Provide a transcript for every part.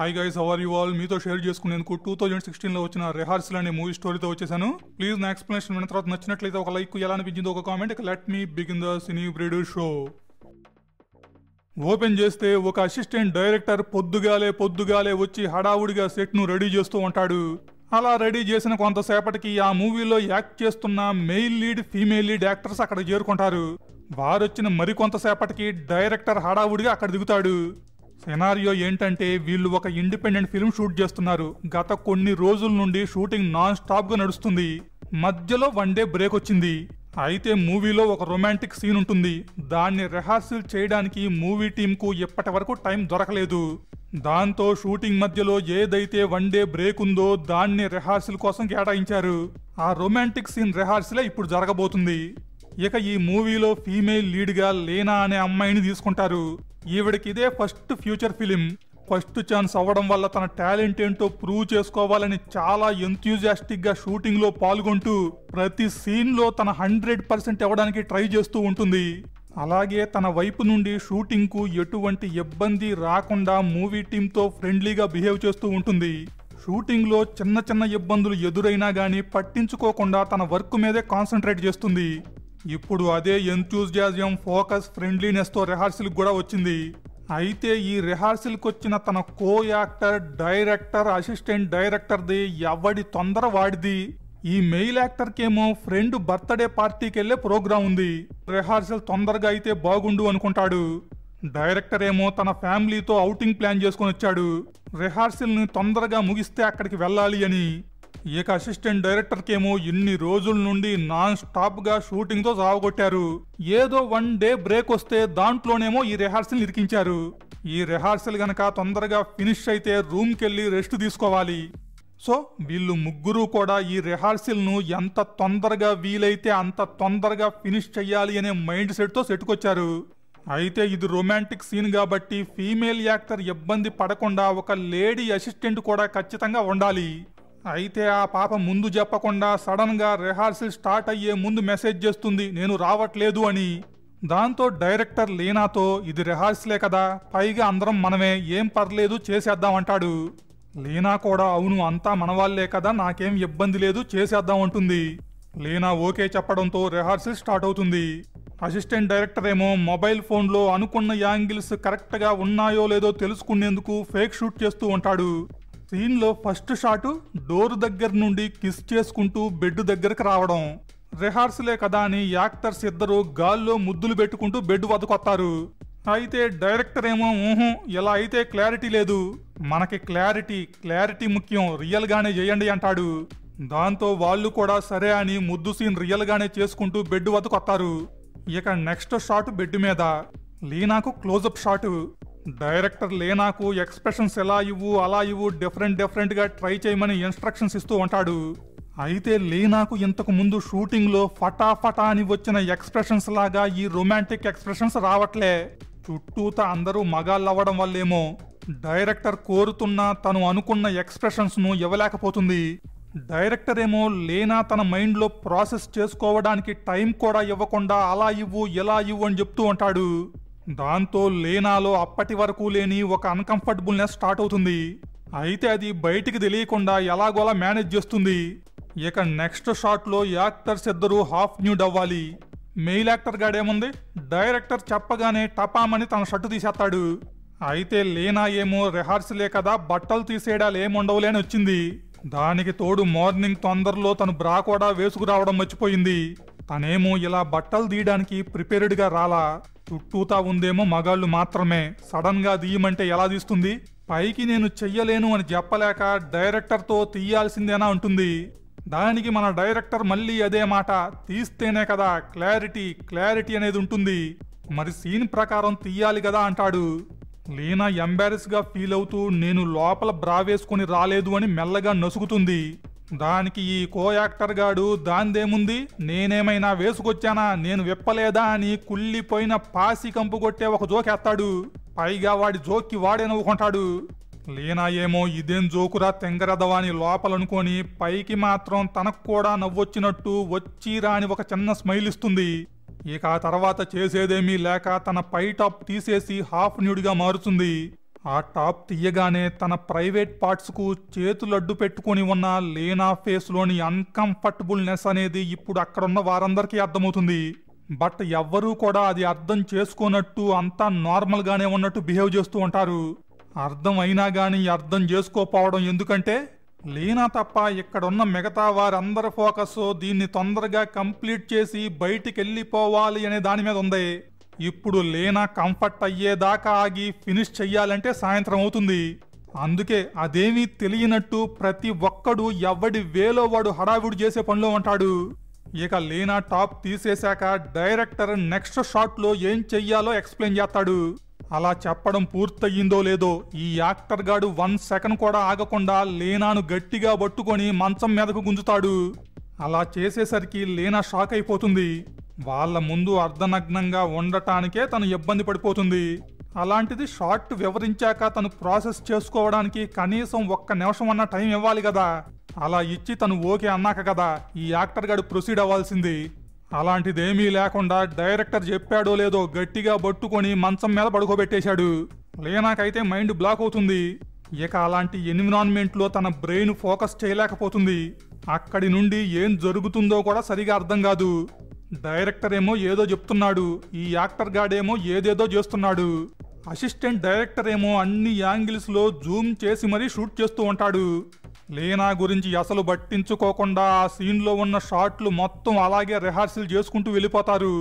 high guys how are you మీతో share చేసుకునేందుకు two thousand సిక్స్టీన్లో వచ్చిన రిహార్సల్ అనే మూవీ స్టోరీతో వచ్చేసాను ప్లీజ్ నా ఎక్స్ప్లెనేషన్ విన్న తర్వాత నచ్చినట్లయితే ఒక లైక్ ఎలా అనిపించింది ఒక కామెంట్ ఇక let me begin the cine breed show open చేస్తే ఒక అసిస్టెంట్ డైరెక్టర్ పొద్దుగాలే పొద్దుగాలే వచ్చి హడావుడిగా సెట్ను రెడీ చేస్తూ ఉంటాడు అలా రెడీ చేసిన కొంతసేపటికి ఆ మూవీలో యాక్ట్ చేస్తున్న male lead female lead actors అక్కడ చేరుకుంటారు వారొచ్చిన మరికొంతసేపటికి డైరెక్టర్ హడావుడిగా అక్కడ దిగుతాడు సెనారియో ఏంటంటే వీళ్ళు ఒక ఇండిపెండెంట్ ఫిల్మ్ షూట్ చేస్తున్నారు గత కొన్ని రోజుల నుండి షూటింగ్ నాన్ స్టాప్ గా నడుస్తుంది మధ్యలో వన్ డే బ్రేక్ వచ్చింది అయితే మూవీలో ఒక రొమాంటిక్ సీన్ ఉంటుంది దాన్ని రిహార్సల్ చేయడానికి మూవీ టీంకు ఇప్పటి వరకు టైం దొరకలేదు దాంతో షూటింగ్ మధ్యలో ఏదైతే వన్ డే బ్రేక్ ఉందో దాన్ని రిహార్సల్ కోసం కేటాయించారు ఆ రొమాంటిక్ సీన్ రిహార్సలే ఇప్పుడు జరగబోతుంది ఇక ఈ మూవీలో ఫీమేల్ లీడ్గా లేనా అనే అమ్మాయిని తీసుకుంటారు ఈవిడకి ఇదే first future film first chance అవ్వడం వల్ల తన టాలెంట్ ఏంటో ప్రూవ్ చేసుకోవాలని చాలా షూటింగ్ షూటింగ్లో పాల్గొంటూ ప్రతి సీన్లో తన హండ్రెడ్ పర్సెంట్ ఇవ్వడానికి ట్రై చేస్తూ ఉంటుంది అలాగే తన వైపు నుండి షూటింగ్కు ఎటువంటి ఇబ్బంది రాకుండా మూవీ టీంతో ఫ్రెండ్లీగా బిహేవ్ చేస్తూ ఉంటుంది షూటింగ్లో చిన్న చిన్న ఇబ్బందులు ఎదురైనా కానీ పట్టించుకోకుండా తన వర్క్ మీదే కాన్సన్ట్రేట్ చేస్తుంది ఇప్పుడు అదే ఎంతూజియాజం ఫోకస్ ఫ్రెండ్లీనెస్తో రిహార్సల్ కూడా వచ్చింది అయితే ఈ రిహార్సల్కి వచ్చిన తన కో యాక్టర్ డైరెక్టర్ అసిస్టెంట్ డైరెక్టర్ది ఎవడి తొందర వాడిది ఈ మెయిల్ యాక్టర్కేమో ఫ్రెండ్ బర్త్డే పార్టీకి వెళ్లే ప్రోగ్రాం ఉంది రిహార్సల్ తొందరగా అయితే బాగుండు అనుకుంటాడు డైరెక్టర్ ఏమో తన ఫ్యామిలీతో అవుటింగ్ ప్లాన్ చేసుకుని వచ్చాడు రిహార్సల్ని తొందరగా ముగిస్తే అక్కడికి వెళ్ళాలి అని ఇక అసిస్టెంట్ డైరెక్టర్కేమో ఇన్ని రోజుల నుండి నాన్ స్టాప్గా షూటింగ్తో సాగొట్టారు ఏదో వన్ డే బ్రేక్ వస్తే దాంట్లోనేమో ఈ రిహార్సల్ ఇరికించారు ఈ రిహార్సల్ గనక తొందరగా ఫినిష్ అయితే రూమ్కెళ్ళి రెస్ట్ తీసుకోవాలి సో వీళ్ళు ముగ్గురు కూడా ఈ రిహార్సల్ను ఎంత తొందరగా వీలైతే అంత తొందరగా ఫినిష్ చెయ్యాలి అనే మైండ్ సెట్తో సెట్టుకొచ్చారు అయితే ఇది రొమాంటిక్ సీన్ కాబట్టి ఫీమేల్ యాక్టర్ ఇబ్బంది పడకుండా ఒక లేడీ అసిస్టెంట్ కూడా ఖచ్చితంగా ఉండాలి అయితే ఆ పాప ముందు చెప్పకుండా సడన్గా రిహార్సల్ స్టార్ట్ అయ్యే ముందు మెసేజ్ చేస్తుంది నేను రావట్లేదు అని దాంతో డైరెక్టర్ లీనాతో ఇది రిహార్సలే కదా పైగా అందరం మనమే ఏం పర్లేదు చేసేద్దామంటాడు లీనా కూడా అవును అంతా మనవాళ్లే కదా నాకేం ఇబ్బంది లేదు చేసేద్దాం అంటుంది లీనా ఓకే చెప్పడంతో రిహార్సల్ స్టార్ట్ అవుతుంది అసిస్టెంట్ డైరెక్టర్ ఏమో మొబైల్ ఫోన్లో అనుకున్న యాంగిల్స్ కరెక్ట్గా ఉన్నాయో లేదో తెలుసుకునేందుకు ఫేక్ షూట్ చేస్తూ ఉంటాడు సీన్లో ఫస్ట్ షాటు డోర్ దగ్గర నుండి కిస్ చేసుకుంటూ బెడ్ దగ్గరకు రావడం రిహార్సలే కదా అని యాక్టర్స్ ఇద్దరు గాల్లో ముద్దులు పెట్టుకుంటూ బెడ్ వదకొత్తారు అయితే డైరెక్టర్ ఏమో ఊహం ఇలా అయితే క్లారిటీ లేదు మనకి క్లారిటీ క్లారిటీ ముఖ్యం రియల్గానే చేయండి అంటాడు దాంతో వాళ్ళు కూడా సరే అని ముద్దు సీన్ రియల్గానే చేసుకుంటూ బెడ్ వదకొత్తారు ఇక నెక్స్ట్ షాట్ బెడ్ మీద లీనాకు క్లోజప్ షాటు డైరెక్టర్ లేనాకు ఎక్స్ప్రెషన్స్ ఎలా ఇవ్వు అలా ఇవ్వు డిఫరెంట్ డిఫరెంట్గా ట్రై చేయమని ఇన్స్ట్రక్షన్స్ ఇస్తూ ఉంటాడు అయితే లేనాకు ఇంతకు ముందు షూటింగ్లో ఫటాఫటా అని వచ్చిన ఎక్స్ప్రెషన్స్ లాగా ఈ రొమాంటిక్ ఎక్స్ప్రెషన్స్ రావట్లే చుట్టూత అందరూ మగాళ్ళవ్వడం వల్లేమో డైరెక్టర్ కోరుతున్న తను అనుకున్న ఎక్స్ప్రెషన్స్ను ఇవ్వలేకపోతుంది డైరెక్టర్ ఏమో లేనా తన మైండ్లో ప్రాసెస్ చేసుకోవడానికి టైం కూడా ఇవ్వకుండా అలా ఇవ్వు ఇలా ఇవ్వు అని చెప్తూ ఉంటాడు దాంతో లేనాలో అప్పటి వరకు లేని ఒక అన్కంఫర్టబుల్నెస్ స్టార్ట్ అవుతుంది అయితే అది బయటికి తెలియకుండా ఎలాగోలా మేనేజ్ చేస్తుంది ఇక నెక్స్ట్ షాట్లో యాక్టర్స్ ఇద్దరు హాఫ్ న్యూడ్ అవ్వాలి మెయిల్ యాక్టర్ గాడేముంది డైరెక్టర్ చెప్పగానే టపామని తన షర్టు తీసేస్తాడు అయితే లేనా ఏమో రిహార్సలే కదా బట్టలు తీసేయడాలు ఏముండవులేని వచ్చింది దానికి తోడు మార్నింగ్ తొందరలో తను బ్రా కూడా వేసుకురావడం మర్చిపోయింది తనేమో ఇలా బట్టలు తీయడానికి ప్రిపేర్డ్గా రాలా చుట్టూతా ఉందేమో మగాళ్ళు మాత్రమే సడన్గా తీయమంటే ఎలా తీస్తుంది పైకి నేను చెయ్యలేను అని చెప్పలేక డైరెక్టర్తో తీయాల్సిందేనా ఉంటుంది దానికి మన డైరెక్టర్ మళ్ళీ అదే మాట తీస్తేనే కదా క్లారిటీ క్లారిటీ అనేది ఉంటుంది మరి సీన్ ప్రకారం తీయాలి కదా అంటాడు లీనా ఎంబారెస్గా ఫీల్ అవుతూ నేను లోపల బ్రా రాలేదు అని మెల్లగా నసుగుతుంది దానికి ఈ కో యాక్టర్ గాడు దాందేముంది నేనేమైనా వేసుకొచ్చానా నేను విప్పలేదా అని కుళ్ళిపోయిన పాసి కంపు కొట్టే ఒక ఎత్తాడు పైగా వాడి జోక్కి వాడే నవ్వుకుంటాడు లీనా ఏమో ఇదేం జోకురా తెంగరదవాని లోపలనుకొని పైకి మాత్రం తనకు కూడా నవ్వొచ్చినట్టు వచ్చిరా అని ఒక చిన్న స్మైల్ ఇస్తుంది ఇక ఆ తర్వాత చేసేదేమీ లేక తన పై టాప్ తీసేసి హాఫ్ న్యూడ్గా మారుతుంది ఆ టాప్ తీయగానే తన ప్రైవేట్ పార్ట్స్కు చేతులడ్డు పెట్టుకుని ఉన్న లేనా ఫేస్లోని అన్కంఫర్టబుల్నెస్ అనేది ఇప్పుడు అక్కడున్న వారందరికీ అర్థమవుతుంది బట్ ఎవ్వరూ కూడా అది అర్థం చేసుకున్నట్టు అంతా నార్మల్గానే ఉన్నట్టు బిహేవ్ చేస్తూ ఉంటారు అర్థం అయినా కానీ అర్థం చేసుకోపోవడం ఎందుకంటే లేనా తప్ప ఇక్కడున్న మిగతా వారందరి ఫోకస్ దీన్ని తొందరగా కంప్లీట్ చేసి బయటికి వెళ్ళిపోవాలి అనే దాని మీద ఉంది ఇప్పుడు లేనా కంఫర్ట్ అయ్యేదాకా ఆగి ఫినిష్ చెయ్యాలంటే సాయంత్రం అవుతుంది అందుకే అదేమీ తెలియనట్టు ప్రతి ఒక్కడు ఎవడి వేలో వాడు హడావిడు చేసే పనిలో ఉంటాడు ఇక లేనా టాప్ తీసేశాక డైరెక్టర్ నెక్స్ట్ షాట్లో ఏం చెయ్యాలో ఎక్స్ప్లెయిన్ చేస్తాడు అలా చెప్పడం పూర్తయిందో లేదో ఈ యాక్టర్ గాడు వన్ సెకండ్ కూడా ఆగకుండా లేనాను గట్టిగా పట్టుకొని మంచం మీదకు గుంజుతాడు అలా చేసేసరికి లేనా షాక్ అయిపోతుంది వాళ్ళ ముందు అర్ధనగ్నంగా ఉండటానికే తను ఇబ్బంది పడిపోతుంది అలాంటిది షార్ట్ వివరించాక తను ప్రాసెస్ చేసుకోవడానికి కనీసం ఒక్క నిమిషం అన్న టైం ఇవ్వాలి కదా అలా ఇచ్చి తను ఓకే అన్నాక కదా ఈ యాక్టర్ గడు ప్రొసీడ్ అవ్వాల్సింది అలాంటిదేమీ లేకుండా డైరెక్టర్ చెప్పాడో లేదో గట్టిగా బట్టుకొని మంచం మీద పడుకోబెట్టేశాడు లేనాకైతే మైండ్ బ్లాక్ అవుతుంది ఇక అలాంటి ఎన్విరాన్మెంట్లో తన బ్రెయిన్ ఫోకస్ చేయలేకపోతుంది అక్కడి నుండి ఏం జరుగుతుందో కూడా సరిగా అర్థం కాదు డైరెక్టర్ ఏమో ఏదో చెప్తున్నాడు ఈ యాక్టర్ గాడేమో ఏదేదో చేస్తున్నాడు అసిస్టెంట్ డైరెక్టర్ ఏమో అన్ని యాంగిల్స్లో జూమ్ చేసి మరీ షూట్ చేస్తూ ఉంటాడు లేనా గురించి అసలు పట్టించుకోకుండా ఆ సీన్లో ఉన్న షాట్లు మొత్తం అలాగే రిహార్సల్ చేసుకుంటూ వెళ్ళిపోతారు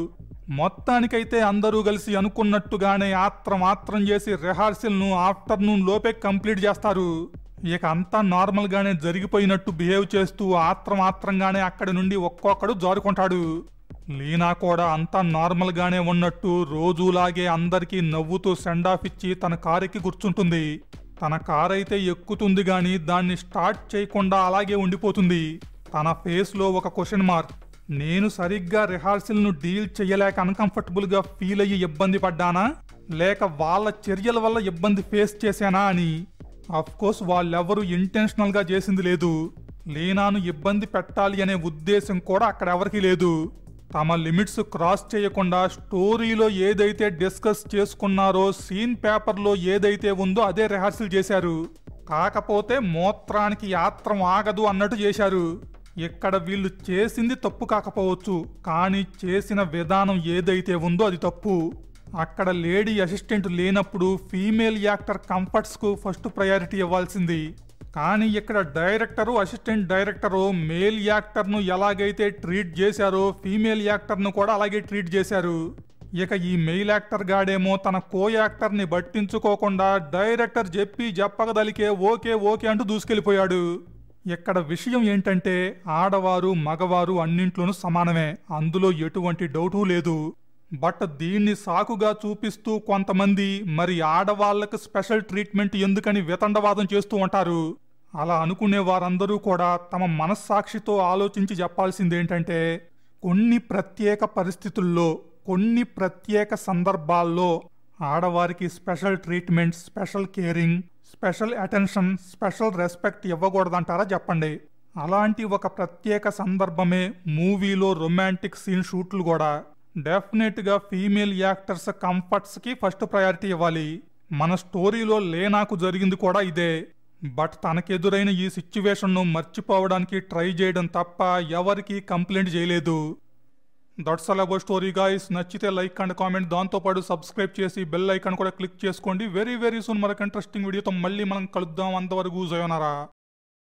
మొత్తానికైతే అందరూ కలిసి అనుకున్నట్టుగానే ఆత్రమాత్రం చేసి రిహార్సల్ను ఆఫ్టర్నూన్ లోపే కంప్లీట్ చేస్తారు ఇక అంతా నార్మల్గానే జరిగిపోయినట్టు బిహేవ్ చేస్తూ ఆత్రమాత్రంగానే అక్కడి నుండి ఒక్కొక్కడు జారుకుంటాడు లీనా కూడా అంతా నార్మల్గానే ఉన్నట్టు రోజులాగే అందరికీ నవ్వుతూ సెండాఫ్ ఇచ్చి తన కారుకి కూర్చుంటుంది తన కార్ అయితే ఎక్కుతుంది గాని దాన్ని స్టార్ట్ చేయకుండా అలాగే ఉండిపోతుంది తన ఫేస్లో ఒక క్వశ్చన్ మార్క్ నేను సరిగ్గా రిహార్సల్ను డీల్ చేయలేక అన్కంఫర్టబుల్గా ఫీల్ అయ్యి ఇబ్బంది పడ్డానా లేక వాళ్ళ చర్యల వల్ల ఇబ్బంది ఫేస్ చేశానా అని అఫ్కోర్స్ వాళ్ళెవరూ ఇంటెన్షనల్గా చేసింది లేదు లీనాను ఇబ్బంది పెట్టాలి అనే ఉద్దేశం కూడా అక్కడ ఎవరికీ లేదు తమ లిమిట్స్ క్రాస్ చేయకుండా స్టోరీలో ఏదైతే డిస్కస్ చేసుకున్నారో సీన్ పేపర్లో ఏదైతే ఉందో అదే రిహార్సల్ చేశారు కాకపోతే మూత్రానికి యాత్రం ఆగదు అన్నట్టు చేశారు ఇక్కడ వీళ్ళు చేసింది తప్పు కాకపోవచ్చు కానీ చేసిన విధానం ఏదైతే ఉందో అది తప్పు అక్కడ లేడీ అసిస్టెంట్ లేనప్పుడు ఫీమేల్ యాక్టర్ కంఫర్ట్స్కు ఫస్ట్ ప్రయారిటీ ఇవ్వాల్సింది కానీ ఇక్కడ డైరెక్టరు అసిస్టెంట్ డైరెక్టరు మేల్ యాక్టర్ను ఎలాగైతే ట్రీట్ చేశారో ఫీమేల్ యాక్టర్ను కూడా అలాగే ట్రీట్ చేశారు ఇక ఈ మెయిల్ యాక్టర్ గాడేమో తన కో యాక్టర్ని పట్టించుకోకుండా డైరెక్టర్ చెప్పి చెప్పగదలికే ఓకే ఓకే అంటూ దూసుకెళ్ళిపోయాడు ఇక్కడ విషయం ఏంటంటే ఆడవారు మగవారు అన్నింట్లోనూ సమానమే అందులో ఎటువంటి డౌటు లేదు బట్ దీన్ని సాకుగా చూపిస్తూ కొంతమంది మరి ఆడవాళ్లకు స్పెషల్ ట్రీట్మెంట్ ఎందుకని వితండవాదం చేస్తూ ఉంటారు అలా అనుకునే వారందరూ కూడా తమ మనస్సాక్షితో ఆలోచించి చెప్పాల్సిందేంటంటే కొన్ని ప్రత్యేక పరిస్థితుల్లో కొన్ని ప్రత్యేక సందర్భాల్లో ఆడవారికి special treatment special caring special attention special respect ఇవ్వకూడదంటారా చెప్పండి అలాంటి ఒక ప్రత్యేక సందర్భమే మూవీలో రొమాంటిక్ సీన్ షూట్లు కూడా డెఫినెట్గా ఫీమేల్ యాక్టర్స్ కంఫర్ట్స్కి ఫస్ట్ ప్రయారిటీ ఇవ్వాలి మన స్టోరీలో లేనాకు జరిగింది కూడా ఇదే బట్ తనకెదురైన ఈ సిచ్యువేషన్ను మర్చిపోవడానికి ట్రై చేయడం తప్ప ఎవరికీ కంప్లైంట్ చేయలేదు that's all about story guys నచ్చితే లైక్ అండ్ కామెంట్ దాంతోపాటు సబ్స్క్రైబ్ చేసి బెల్ ఐకాన్ కూడా క్లిక్ చేసుకోండి వెరీ వెరీ సూన్ మరొక ఇంట్రెస్టింగ్ వీడియోతో మళ్ళీ మనం కలుద్దాం అంతవరకు జయోనరా